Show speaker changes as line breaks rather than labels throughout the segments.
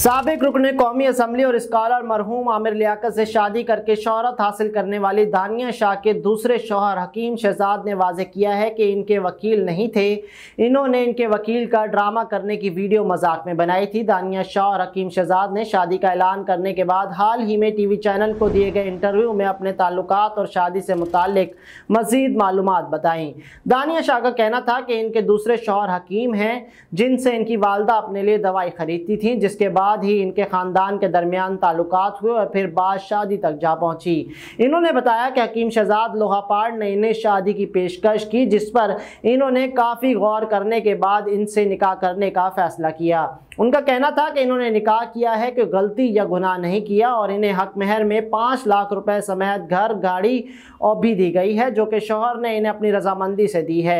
सबक रुकन कौमी असम्बली और स्कॉलर मरहूम आमिर लियाकत से शादी करके शहरत हासिल करने वाली दानिया शाह के दूसरे शोहर हकीम शहजाद ने वाजे किया है कि इनके वकील नहीं थे इन्होंने इनके वकील का ड्रामा करने की वीडियो मजाक में बनाई थी दानिया शाह और हकीम शहजाद ने शादी का ऐलान करने के बाद हाल ही में टी वी चैनल को दिए गए इंटरव्यू में अपने ताल्लुक और शादी से मुतक मज़ीद मालूम बताई दानिया शाह का कहना था कि इनके दूसरे शोहर हकीम हैं जिनसे इनकी वालदा अपने लिए दवाई ख़रीदती थी जिसके बाद बाद ही इनके ख़ानदान के दरमियान ताल्लुक हुए और फिर बाद शादी तक जा पहुंची इन्होंने बताया कि हकीम शहजाद लोहापाड़ ने इन्हें शादी की पेशकश की जिस पर इन्होंने काफ़ी गौर करने के बाद इनसे निकाह करने का फ़ैसला किया उनका कहना था कि इन्होंने निकाह किया है कि गलती या गुनाह नहीं किया और इन्हें हक महर में पाँच लाख रुपए समेत घर गाड़ी और भी दी गई है जो कि शोहर ने इन्हें अपनी रजामंदी से दी है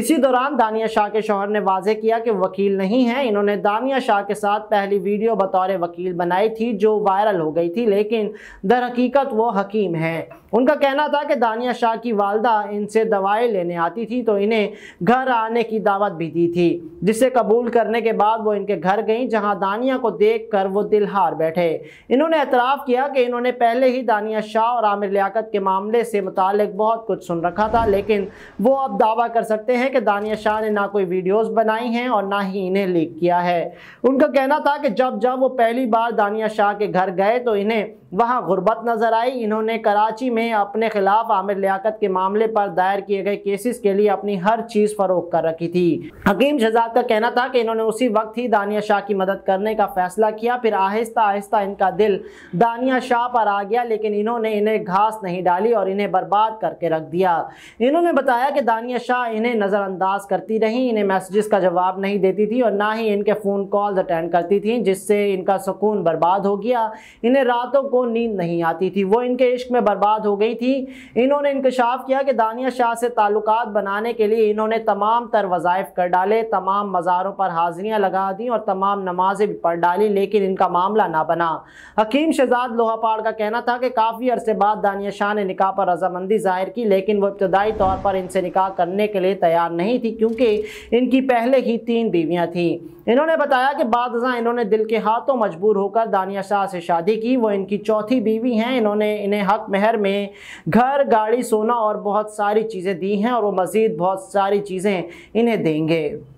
इसी दौरान दानिया शाह के शोहर ने वाजे किया कि वकील नहीं है इन्होंने दानिया शाह के साथ पहली वीडियो वीडियो बतौर वकील बनाई थी जो वायरल हो गई थी लेकिन दर हकीकत वो हकीम है उनका कहना था कि दानिया शाह की वालदा इनसे दवाएं लेने आती थी तो इन्हें घर आने की दावत भी दी थी जिसे कबूल करने के बाद वो इनके घर गई जहां दानिया को देख कर वो दिल हार बैठे इन्होंने एतराफ़ किया कि इन्होंने पहले ही दानिया शाह और आमिर लियाकत के मामले से मुतक बहुत कुछ सुन रखा था लेकिन वो अब दावा कर सकते हैं कि दानिया शाह ने ना कोई वीडियोज़ बनाई हैं और ना ही इन्हें लीक किया है उनका कहना था कि जब जब वो पहली बार दानिया शाह के घर गए तो इन्हें वहाँ गुर्बत नज़र आई इन्होंने कराची में अपने खिलाफ आमिर लियाकत के मामले पर दायर किए गए केसेस के लिए अपनी हर चीज़ फरोख कर रखी थी हकीम शहजाद का कहना था कि इन्होंने उसी वक्त ही दानिया शाह की मदद करने का फैसला किया फिर आहिस्ता आहिस्ता इनका दिल दानिया शाह पर आ गया लेकिन इन्होंने इन्हें घास नहीं डाली और इन्हें बर्बाद करके रख दिया इन्होंने बताया कि दानिया शाह इन्हें नज़रअंदाज करती रही इन्हें मैसेज का जवाब नहीं देती थी और ना ही इनके फ़ोन कॉल्स अटेंड करती थी जिससे से इनका सुकून बर्बाद हो गया इन्हें रातों को नींद नहीं आती थी वो इनके इश्क में बर्बाद हो गई थी इन्होंने इंकशाफ किया कि दानिया शाह से ताल्लुक बनाने के लिए इन्होंने तमाम तर वज़ाइफ कर डाले तमाम मज़ारों पर हाजिरियाँ लगा दी और तमाम नमाजें भी पढ़ डाली लेकिन इनका मामला ना बना हकीम शहजाद लोहापाड़ का कहना था कि काफ़ी अरसे बाद दानिया शाह ने निका पर रजामंदी जाहिर की लेकिन वो इब्तदाई तौर पर इनसे निकाह करने के लिए तैयार नहीं थी क्योंकि इनकी पहले ही तीन बीवियाँ थीं इन्होंने बताया कि बाद इन्होंने दिल के हाथों मजबूर होकर दानिया शाह से शादी की वो इनकी चौथी बीवी हैं इन्होंने इन्हें हक महर में घर गाड़ी सोना और बहुत सारी चीज़ें दी हैं और वो मज़ीद बहुत सारी चीज़ें इन्हें देंगे